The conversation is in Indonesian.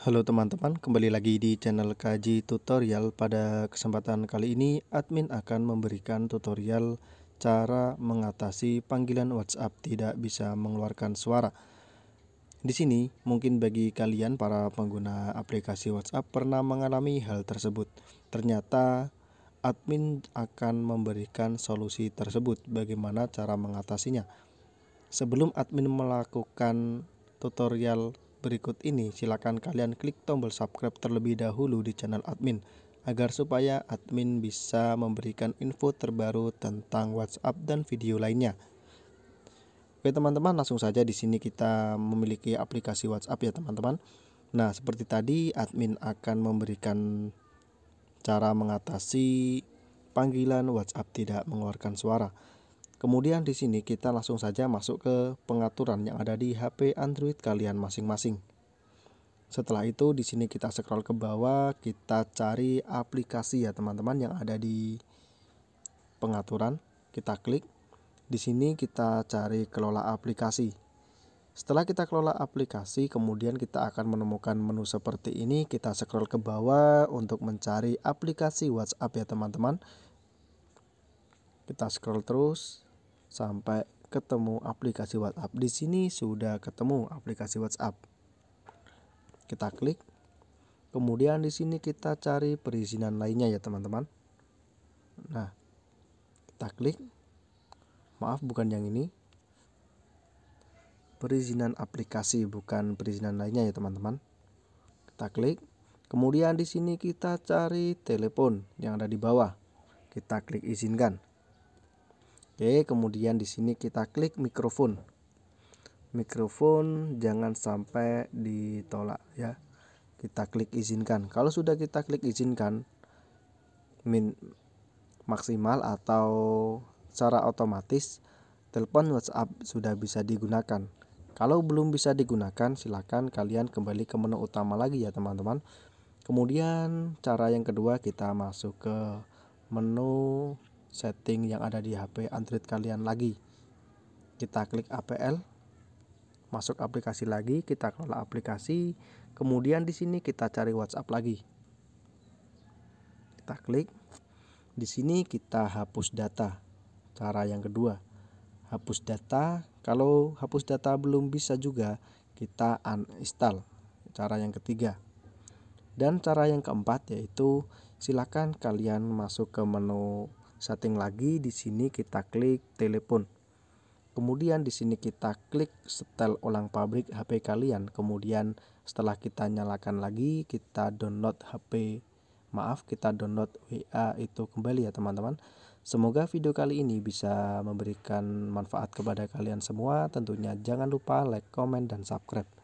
Halo teman-teman, kembali lagi di channel Kaji Tutorial. Pada kesempatan kali ini, admin akan memberikan tutorial cara mengatasi panggilan WhatsApp tidak bisa mengeluarkan suara. Di sini, mungkin bagi kalian para pengguna aplikasi WhatsApp pernah mengalami hal tersebut. Ternyata admin akan memberikan solusi tersebut bagaimana cara mengatasinya. Sebelum admin melakukan tutorial berikut ini, silakan kalian klik tombol subscribe terlebih dahulu di channel admin agar supaya admin bisa memberikan info terbaru tentang WhatsApp dan video lainnya. Oke teman-teman, langsung saja di sini kita memiliki aplikasi WhatsApp ya teman-teman. Nah, seperti tadi admin akan memberikan cara mengatasi panggilan WhatsApp tidak mengeluarkan suara. Kemudian di sini kita langsung saja masuk ke pengaturan yang ada di HP Android kalian masing-masing. Setelah itu di sini kita scroll ke bawah, kita cari aplikasi ya teman-teman yang ada di pengaturan. Kita klik. Di sini kita cari kelola aplikasi. Setelah kita kelola aplikasi, kemudian kita akan menemukan menu seperti ini. Kita scroll ke bawah untuk mencari aplikasi WhatsApp ya teman-teman. Kita scroll terus sampai ketemu aplikasi WhatsApp. Di sini sudah ketemu aplikasi WhatsApp. Kita klik. Kemudian di sini kita cari perizinan lainnya ya, teman-teman. Nah, kita klik. Maaf bukan yang ini. Perizinan aplikasi bukan perizinan lainnya ya, teman-teman. Kita klik. Kemudian di sini kita cari telepon yang ada di bawah. Kita klik izinkan. Oke, kemudian di sini kita klik mikrofon. Mikrofon jangan sampai ditolak ya. Kita klik izinkan. Kalau sudah kita klik izinkan min maksimal atau secara otomatis telepon WhatsApp sudah bisa digunakan. Kalau belum bisa digunakan, silakan kalian kembali ke menu utama lagi ya, teman-teman. Kemudian cara yang kedua kita masuk ke menu setting yang ada di HP Android kalian lagi. Kita klik APL, masuk aplikasi lagi, kita kelola aplikasi, kemudian di sini kita cari WhatsApp lagi. Kita klik. Di sini kita hapus data. Cara yang kedua, hapus data. Kalau hapus data belum bisa juga, kita uninstall. Cara yang ketiga. Dan cara yang keempat yaitu silakan kalian masuk ke menu setting lagi di sini kita klik telepon kemudian di sini kita klik setel ulang pabrik HP kalian kemudian setelah kita nyalakan lagi kita download HP maaf kita download WA itu kembali ya teman-teman Semoga video kali ini bisa memberikan manfaat kepada kalian semua. Tentunya jangan lupa like, comment, dan subscribe.